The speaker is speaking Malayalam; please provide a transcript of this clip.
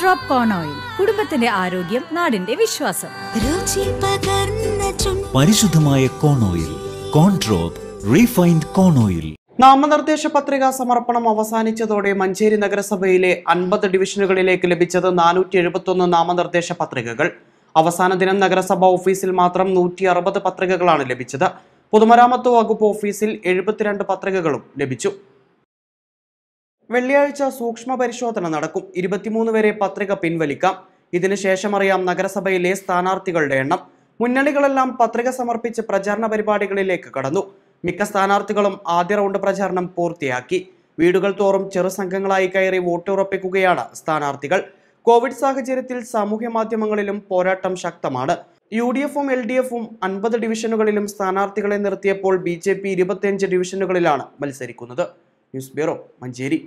ഡ്രോപ്പ് കോൺ ഓയിൽ കുടുംബത്തിന്റെ ആരോഗ്യം നാടിന്റെ വിശ്വാസം പരിശുദ്ധമായ corn oil Corn Drop refined corn oil നാമനിർദ്ദേശ പത്രിക സമർപ്പണം അവസാനിച്ചതോടെ മഞ്ചേരി നഗരസഭയിലെ അൻപത് ഡിവിഷനുകളിലേക്ക് ലഭിച്ചത് നാനൂറ്റി എഴുപത്തൊന്ന് നാമനിർദ്ദേശ പത്രികകൾ അവസാന ദിനം നഗരസഭാ ഓഫീസിൽ മാത്രം നൂറ്റി അറുപത് പത്രികകളാണ് ലഭിച്ചത് പൊതുമരാമത്ത് വകുപ്പ് ഓഫീസിൽ എഴുപത്തിരണ്ട് പത്രികകളും ലഭിച്ചു വെള്ളിയാഴ്ച സൂക്ഷ്മ പരിശോധന നടക്കും ഇരുപത്തിമൂന്ന് വരെ പത്രിക പിൻവലിക്കാം ഇതിനുശേഷം അറിയാം നഗരസഭയിലെ സ്ഥാനാർത്ഥികളുടെ എണ്ണം മുന്നണികളെല്ലാം പത്രിക സമർപ്പിച്ച് പ്രചാരണ പരിപാടികളിലേക്ക് കടന്നു മിക്ക സ്ഥാനാർത്ഥികളും ആദ്യ റൗണ്ട് പ്രചാരണം പൂർത്തിയാക്കി വീടുകൾ തോറും ചെറുസംഘങ്ങളായി കയറി വോട്ടുറപ്പിക്കുകയാണ് സ്ഥാനാർത്ഥികൾ കോവിഡ് സാഹചര്യത്തിൽ സാമൂഹ്യ മാധ്യമങ്ങളിലും പോരാട്ടം ശക്തമാണ് യു ഡി എഫും എൽ ഡി എഫും അൻപത് ഡിവിഷനുകളിലും സ്ഥാനാർത്ഥികളെ നിർത്തിയപ്പോൾ ബി ജെ പി ഇരുപത്തിയഞ്ച് ഡിവിഷനുകളിലാണ് മത്സരിക്കുന്നത് ന്യൂസ് ബ്യൂറോ മഞ്ചേരി